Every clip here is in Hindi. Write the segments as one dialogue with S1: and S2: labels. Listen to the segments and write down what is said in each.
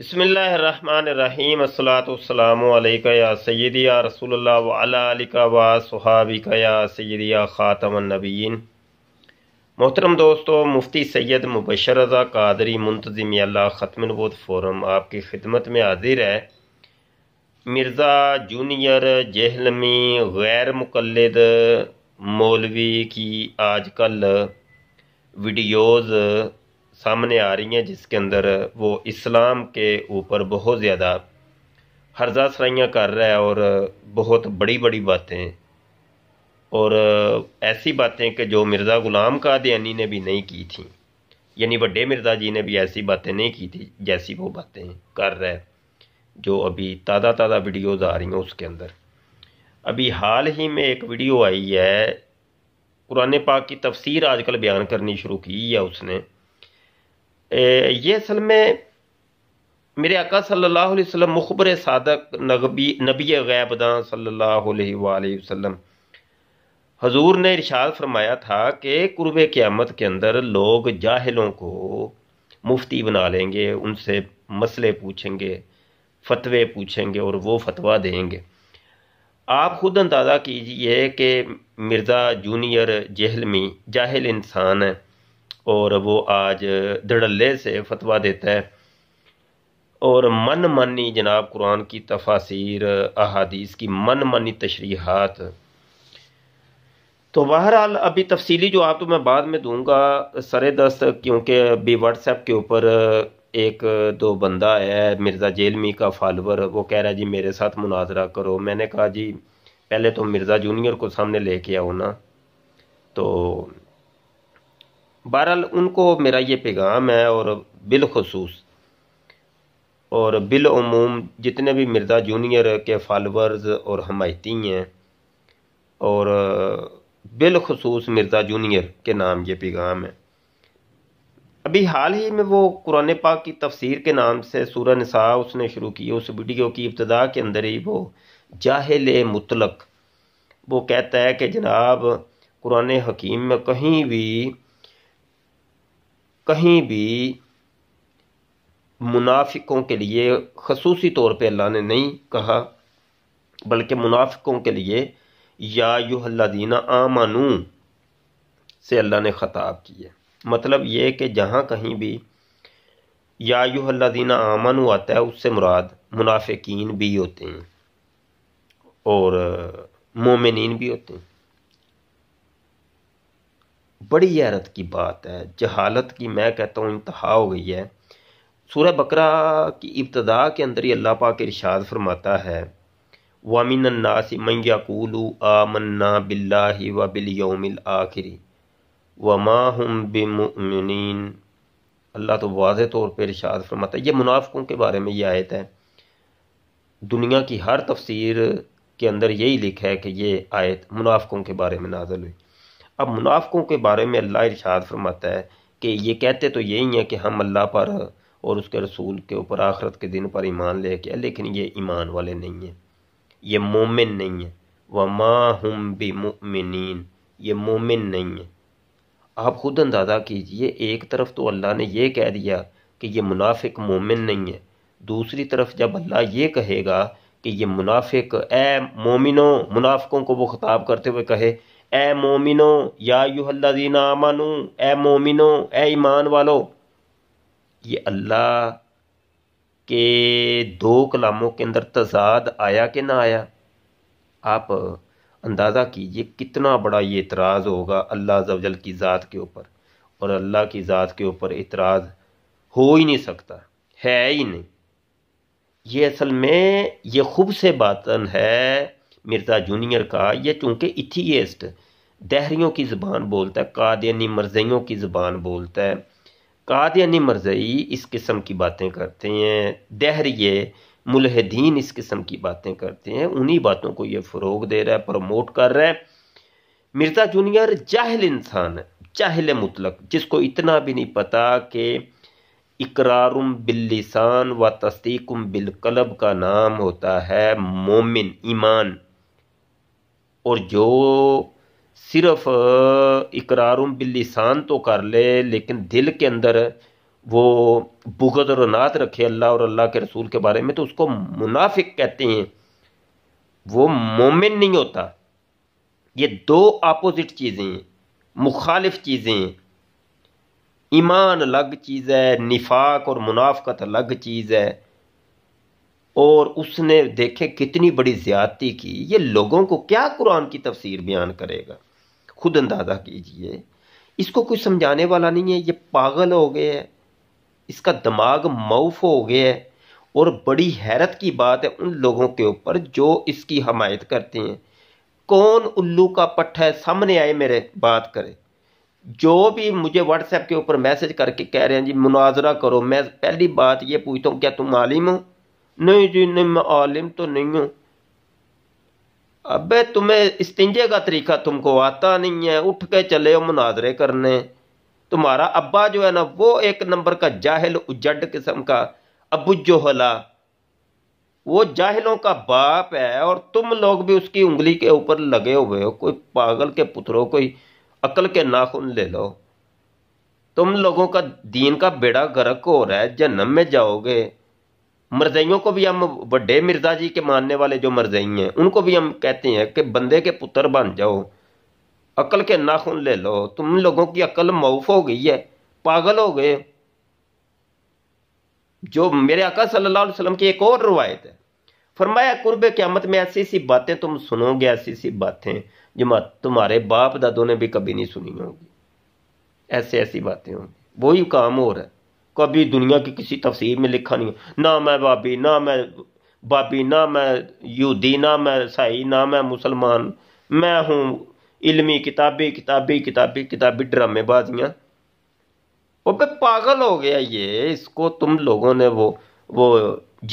S1: बसमीम असलातमैका सैदिया रसूल वलिका सैदिया ख़ातमनबीन मोहतरम दोस्तों मुफ्ती सैद मुबशर रज़ा कादरी मुंतज़म अल्लाह फ़ोरम आपकी खिदमत में हाजिर है मिर्ज़ा जूनियर जहलमी गैर मुकलद मौलवी की आजकल वीडियोज़ सामने आ रही हैं जिसके अंदर वो इस्लाम के ऊपर बहुत ज़्यादा हर्जा सराइयाँ कर रहा है और बहुत बड़ी बड़ी बातें और ऐसी बातें कि जो मिर्ज़ा ग़ुलाम कादयानी ने भी नहीं की थी यानी बड्डे मिर्ज़ा जी ने भी ऐसी बातें नहीं की थी जैसी वो बातें कर रहा है जो अभी ताज़ा ताज़ा वीडियोज़ आ रही हैं उसके अंदर अभी हाल ही में एक वीडियो आई है कुरान पाक की तफसीर आजकल बयान करनी शुरू की है उसने ये असल में मेरे आका सल्लल्लाहु अलैहि वसल्लम मुखबर सादक नबी नबी गैबदा दां सल्लल्लाहु अलैहि वसल्लम हजूर ने इरशाद फरमाया था कि कुरब क़्यामत के अंदर लोग जाहिलों को मुफ्ती बना लेंगे उनसे मसले पूछेंगे फतवे पूछेंगे और वो फतवा देंगे आप खुद अंदाज़ा कीजिए कि मिर्ज़ा जूनियर जहलमी जाहिल इंसान है और वो आज धड़ल्ले से फतवा देता है और मन मनी जनाब कुरान की तफासिर अहादीस की मन मनी तशरीहत तो बहरहाल अभी तफसीली जो आप तो मैं बाद में दूंगा सरे दस्त क्योंकि अभी व्हाट्सएप के ऊपर एक दो बंदा है मिर्ज़ा जेलमी का फॉलोअर वो कह रहा है जी मेरे साथ मुनाजरा करो मैंने कहा जी पहले तो मिर्ज़ा जूनियर को सामने लेके आओ ना तो बहरहाल उनको मेरा ये पैगाम है और बिलखसूस और बिलूम जितने भी मिर्ज़ा जूनियर के फॉलोअर्स और हमायती हैं और बिलखसूस मिर्ज़ा जूनियर के नाम ये पैगाम है अभी हाल ही में वो कुरान पाक की तफसीर के नाम से सूर नसा उसने शुरू की उस वीडियो की इब्तदा के अंदर ही वो जाहल मुतलक वो कहता है कि जनाब कुरान हकीम में कहीं भी कहीं भी मुनाफिकों के लिए खसूसी तौर पर अल्लाह ने नहीं कहा बल्कि मुनाफिकों के लिए या युहल्लादीना आमानू से अल्लाह ने ख़ताब किया मतलब ये कि जहाँ कहीं भी या युहल्लादीना आमानू आता है उससे मुराद मुनाफिकीन भी होते हैं और मोमिन भी होते हैं बड़ी हैरत की बात है जहालत की मैं कहता हूँ इंतहा हो गई है सूर्य बकरा की इब्तदा के अंदर ही अल्लाह पाक इरशाद फरमाता है वामिन नासी आ मन्ना बिल्ला व योमिल आखिरी व हम बिमिन अल्लाह तो वाज तौर पर इरशाद फरमाता है ये मुनाफकों के बारे में ये आयत है दुनिया की हर तफसीर के अंदर यही लिखा है कि ये आयत मुनाफकों के बारे में नाजल हुई अब हाँ। मुनाफों के बारे में अल्लाह इरशाद फरमाता है कि ये कहते तो यही हैं कि हम अल्लाह पर और उसके रसूल के ऊपर आखरत के दिन पर ईमान ले के लेकिन ये ईमान वाले नहीं हैं
S2: ये मोमिन
S1: नहीं हैं व माँ हम बिमिन ये मोमिन नहीं हैं आप खुद अंदाज़ा कीजिए एक तरफ तो अल्लाह ने यह कह दिया कि ये मुनाफिक मोमिन नहीं है दूसरी तरफ जब अल्लाह ये कहेगा कि ये मुनाफिक ए मोमिनो मुनाफिकों को वो ख़िताब करते हुए कहे ए मोमिनो या यूहल्लाजीना मानू ए मोमिनो ए ईमान वालो ये अल्लाह के दो कलामों के अंदर तजाद आया कि ना आया आप अंदाज़ा कीजिए कितना बड़ा ये इतराज़ होगा अल्लाह जवजल की ज़ात के ऊपर और अल्लाह की ज़ात के ऊपर इतराज़ हो ही नहीं सकता है ही नहीं ये असल में ये खूब से बातन है मिर्ज़ा जूनियर का ये चूँकि इथियस्ट दहरियों की ज़बान बोलता है यानी मरजयों की ज़बान बोलता है यानी मरजई इस किस्म की बातें करते हैं दहरिए मुलहदीन इस किस्म की बातें करते हैं उन्हीं बातों को ये फ़रोग दे रहा है प्रमोट कर रहा है मिर्ज़ा जूनियर जाहिल इंसान है जाहिल मुतलक जिसको इतना भी नहीं पता कि इकरारम बिल्लिसान व तस्दीकम बिलकलब का नाम होता है मोमिन ईमान और जो सिर्फ बिल्ली शान तो कर ले लेकिन दिल के अंदर वो भुगत और नात रखे अल्लाह और अल्लाह के रसूल के बारे में तो उसको मुनाफिक कहते हैं वो मोमिन नहीं होता ये दो आपोजिट चीज़ें हैं मुखालिफ चीज़ें ईमान अलग चीज़ है निफाक और मुनाफ़त अलग चीज़ है और उसने देखे कितनी बड़ी ज़्यादती की ये लोगों को क्या कुरान की तफसीर बयान करेगा खुद अंदाज़ा कीजिए इसको कोई समझाने वाला नहीं है ये पागल हो गया है इसका दिमाग मऊफ हो गया है और बड़ी हैरत की बात है उन लोगों के ऊपर जो इसकी हमायत करते हैं कौन उल्लू का पट्टा है सामने आए मेरे बात करे जो भी मुझे व्हाट्सएप के ऊपर मैसेज करके कह रहे हैं जी मुनाजरा करो मैं पहली बात ये पूछता हूँ क्या तुम आलिम हो नहीं जी नहीं मैं आलिम तो नहीं हूँ अबे तुम्हें इस्तिंजे का तरीका तुमको आता नहीं है उठ के चले हो मुनाजरे करने तुम्हारा अब्बा जो है ना वो एक नंबर का जाहिल उजड किस्म का अबू जोहला वो जाहिलों का बाप है और तुम लोग भी उसकी उंगली के ऊपर लगे हुए हो कोई पागल के पुत्रो कोई अकल के नाखून ले लो तुम लोगों का दीन का बेड़ा गर्क हो रहा है जन्म में जाओगे मरजइयों को भी हम बड़े मिर्जा जी के मानने वाले जो मरजई हैं उनको भी हम कहते हैं कि बंदे के पुत्र बन जाओ अकल के नाखून ले लो तुम लोगों की अकल मऊफ हो गई है पागल हो गए जो मेरे आका सल्लल्लाहु अलैहि वसल्लम की एक और रवायत है फरमाया कुर्ब क्यामत में ऐसी ऐसी बातें तुम सुनोगे ऐसी ऐसी बातें जो तुम्हारे बाप दादों ने भी कभी नहीं सुनी होगी ऐसी ऐसी बातें होंगी वही काम हो रहा है कभी दुनिया की किसी तफसीर में लिखा नहीं ना मैं बाबी ना मैं बाबी ना मैं यूदी ना मैं ईसाई ना मैं मुसलमान मैं हूँ इलमी किताबी किताबी किताबी किताबी ड्रामेबाजियाँ ओबे पागल हो गया ये इसको तुम लोगों ने वो वो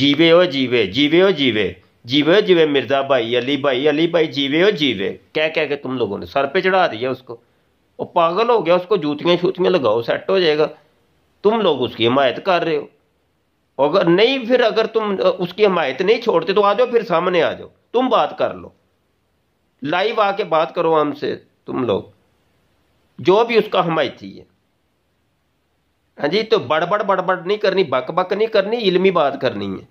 S1: जीवे हो जीवे जीवे हो जीवे जीवे हो जीवे मिर्जा भाई अली भाई अली भाई जीवे हो जीवे क्या कह के तुम लोगों ने सर पे चढ़ा दिया उसको वो पागल हो गया उसको जूतियाँ शूतियाँ लगाओ सेट हो जाएगा तुम लोग उसकी हिमायत कर रहे हो अगर नहीं फिर अगर तुम उसकी हिमायत नहीं छोड़ते तो आ जाओ फिर सामने आ जाओ तुम बात कर लो लाइव आके बात करो हमसे तुम लोग जो भी उसका हमायती है हाँ जी तो बड़बड़ बड़बड़ नहीं करनी बक बक नहीं करनी इलमी बात करनी है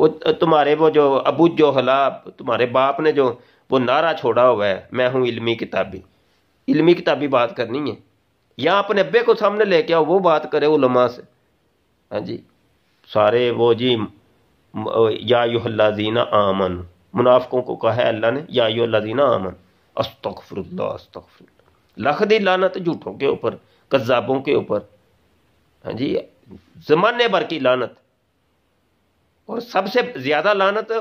S1: वो तुम्हारे वो जो अबू जो हला तुम्हारे बाप ने जो वो नारा छोड़ा हुआ है मैं हूं इलमी किताबी इलमी किताबी बात करनी है या अपने अब्बे को सामने लेके आओ वो बात करे उलमा से हाँ जी सारे वो जी या जीना आमन मुनाफकों को कहा है अल्लाह ने या जीना आमन अस्तफर अस्तफ़र लख दी लानत झूठों के ऊपर कज्जाबों के ऊपर हाँ जी जमाने भर की लानत और सबसे ज़्यादा लानत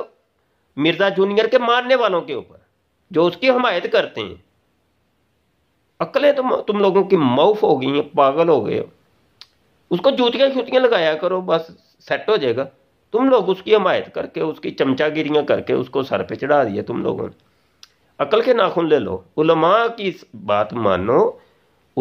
S1: मिर्ज़ा जूनियर के मारने वालों के ऊपर जो उसकी हमायत करते हैं अकलें तो तुम लोगों की मऊफ हो गई हैं पागल हो गए हो उसको जूतियाँ शूतियाँ लगाया करो बस सेट हो जाएगा तुम लोग उसकी हमायत करके उसकी चमचागिरियाँ करके उसको सर पे चढ़ा दिया तुम लोगों ने अकल के नाखून ले लो उलमा की बात मानो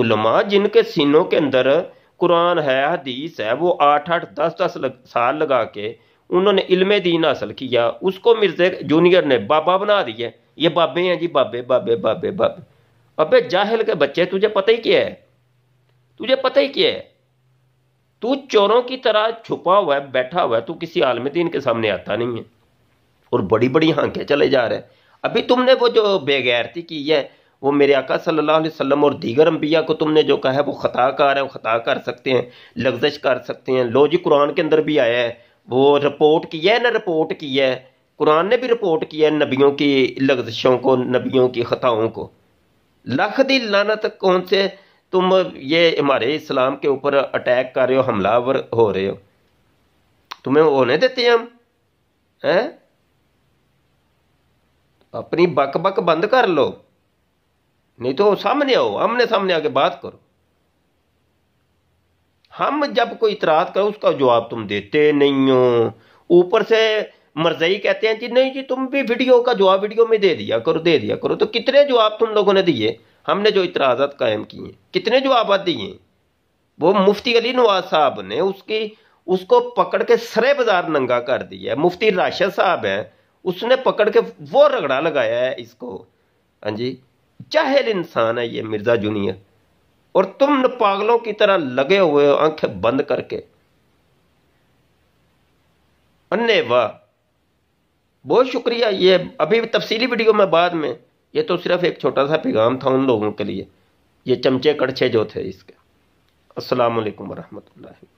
S1: उलमा जिनके सीनों के अंदर कुरान है हदीस है वो आठ आठ दस दस लग, साल लगा के उन्होंने इल्म दीन हासिल किया उसको मिर्जे जूनियर ने बाबा बना दिए ये बाबे हैं जी बाबे बाबे बाबे बाबे अबे जाहिल के बच्चे तुझे पता ही क्या है तुझे पता ही क्या है तू चोरों की तरह छुपा हुआ है बैठा हुआ है तू किसी आलम दीन के सामने आता नहीं है और बड़ी बड़ी हाँके चले जा रहे हैं अभी तुमने वो जो बेगैरती की है वो मेरे आका सल्लल्लाहु अलैहि वसल्लम और दीगर अम्बिया को तुमने जो कहा है वो ख़ता कर है वो ख़ता कर सकते हैं लफ्जश कर सकते हैं लो जी कुरान के अंदर भी आया है वो रिपोर्ट की है ना रिपोर्ट की है कुरान ने भी रिपोर्ट किया है नबियों की लफ्जशों को नबियों की ख़ताओं को लख दी लानत कौन से तुम ये हमारे इस्लाम के ऊपर अटैक कर रहे हो हमलावर हो रहे हो तुम्हें होने देते हम हैं अपनी बक बक बंद कर लो नहीं तो सामने आओ हमने सामने आके बात करो हम जब कोई इतरात करो उसका जवाब तुम देते नहीं हो ऊपर से मरजई कहते हैं जी नहीं जी तुम भी वीडियो का जवाब वीडियो में दे दिया करो दे दिया करो तो कितने जवाब तुम लोगों ने दिए हमने जो इतराज़ात कायम किए कितने जवाब दिए वो मुफ्ती अली नवाज साहब ने उसकी उसको पकड़ के सरे बाजार नंगा कर दिया मुफ्ती राशद साहब है उसने पकड़ के वो रगड़ा लगाया है इसको हाँ जी चाहल इंसान है ये मिर्ज़ा जूनियर और तुम न पागलों की तरह लगे हुए आंखें बंद करके अन्य वाह बहुत शुक्रिया ये अभी तफसीली वीडियो में बाद में ये तो सिर्फ एक छोटा सा पैगाम था उन लोगों के लिए ये चमचे कड़छे जो थे इसके असलकम वरहमल